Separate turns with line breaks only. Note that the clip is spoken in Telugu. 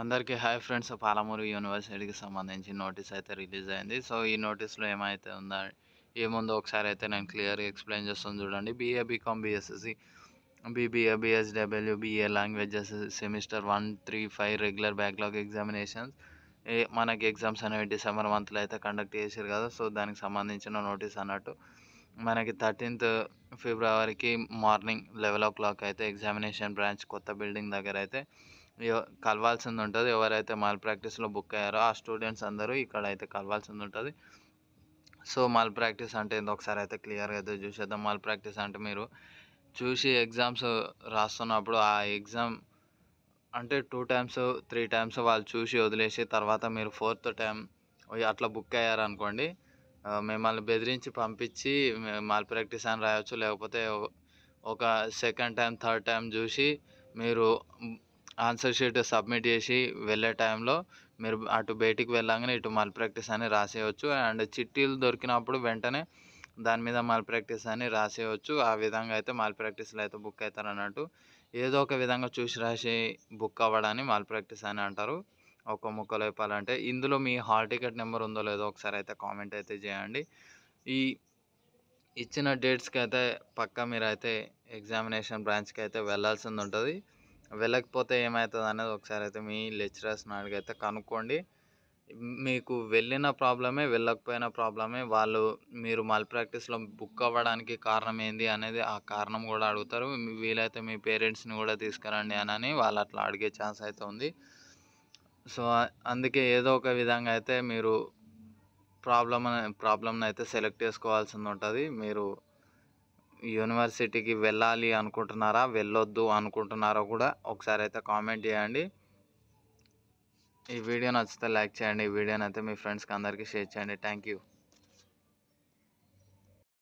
అందరికీ హాయ్ ఫ్రెండ్స్ పాలమూరు యూనివర్సిటీకి సంబంధించి నోటీస్ అయితే రిలీజ్ అయింది సో ఈ నోటీస్లో ఏమైతే ఉందా ఏముందో ఒకసారి అయితే నేను క్లియర్గా ఎక్స్ప్లెయిన్ చేస్తాను చూడండి BA BCom BSc BBA BSW BA languages semester one three five regular backlog examinations ఏ మనకి ఎగ్జామ్స్ అనేవి డిసెంబర్ మంత్లో అయితే కండక్ట్ చేశారు కదా సో దానికి సంబంధించిన నోటీస్ అన్నట్టు మనకి థర్టీన్త్ ఫిబ్రవరికి మార్నింగ్ లెవెన్ ఓ క్లాక్ అయితే ఎగ్జామినేషన్ బ్రాంచ్ కొత్త బిల్డింగ్ దగ్గర అయితే కలవాల్సింది ఉంటుంది ఎవరైతే మాల్ ప్రాక్టీస్లో బుక్ అయ్యారో ఆ స్టూడెంట్స్ అందరూ ఇక్కడ అయితే కలవాల్సింది ఉంటుంది సో మాల్ ప్రాక్టీస్ అంటే ఏందో ఒకసారి అయితే క్లియర్గా అయితే చూసేద్దాం మాల్ ప్రాక్టీస్ అంటే మీరు చూసి ఎగ్జామ్స్ రాస్తున్నప్పుడు ఆ ఎగ్జామ్ అంటే టూ టైమ్స్ త్రీ టైమ్స్ వాళ్ళు చూసి వదిలేసి తర్వాత మీరు ఫోర్త్ టైం అట్లా బుక్ అయ్యారనుకోండి మిమ్మల్ని బెదిరించి పంపించి మాల్ ప్రాక్టీస్ అని రాయొచ్చు లేకపోతే ఒక సెకండ్ టైం థర్డ్ టైం చూసి మీరు ఆన్సర్ షీట్ సబ్మిట్ చేసి వెళ్ళే టైంలో మీరు అటు బయటికి వెళ్ళగానే ఇటు మల్ ప్రాక్టీస్ అని రాసేయచ్చు అండ్ చిట్టీలు దొరికినప్పుడు వెంటనే దాని మీద మల్ ప్రాక్టీస్ అని రాసేయవచ్చు ఆ విధంగా అయితే మల్ ప్రాక్టీస్లో అయితే బుక్ అవుతారు అన్నట్టు ఏదో ఒక విధంగా చూసి రాసి బుక్ అవ్వడాన్ని మల్ ప్రాక్టీస్ అని అంటారు ఒక ముక్కలో వేపాలంటే ఇందులో మీ హాల్ టికెట్ నెంబర్ ఉందో లేదో ఒకసారి అయితే కామెంట్ అయితే చేయండి ఈ ఇచ్చిన డేట్స్కి అయితే పక్కా మీరైతే ఎగ్జామినేషన్ బ్రాంచ్కి అయితే వెళ్ళాల్సింది ఉంటుంది వెళ్ళకపోతే ఏమవుతుంది అనేది ఒకసారి అయితే మీ లెక్చరర్స్ని అడిగైతే కనుక్కోండి మీకు వెళ్ళిన ప్రాబ్లమే వెళ్ళకపోయిన ప్రాబ్లమే వాళ్ళు మీరు మల్ ప్రాక్టీస్లో బుక్ అవ్వడానికి కారణం ఏంది అనేది ఆ కారణం కూడా అడుగుతారు వీలైతే మీ పేరెంట్స్ని కూడా తీసుకురండి అని వాళ్ళు అట్లా అడిగే ఛాన్స్ అయితే ఉంది సో అందుకే ఏదో ఒక విధంగా అయితే మీరు ప్రాబ్లం ప్రాబ్లమ్ని అయితే సెలెక్ట్ చేసుకోవాల్సింది ఉంటుంది మీరు యూనివర్సిటీకి వెళ్ళాలి అనుకుంటున్నారా వెళ్ళొద్దు అనుకుంటున్నారా కూడా ఒకసారి అయితే కామెంట్ చేయండి ఈ వీడియో నచ్చితే లైక్ చేయండి ఈ వీడియోని అయితే మీ ఫ్రెండ్స్కి అందరికీ షేర్ చేయండి థ్యాంక్ యూ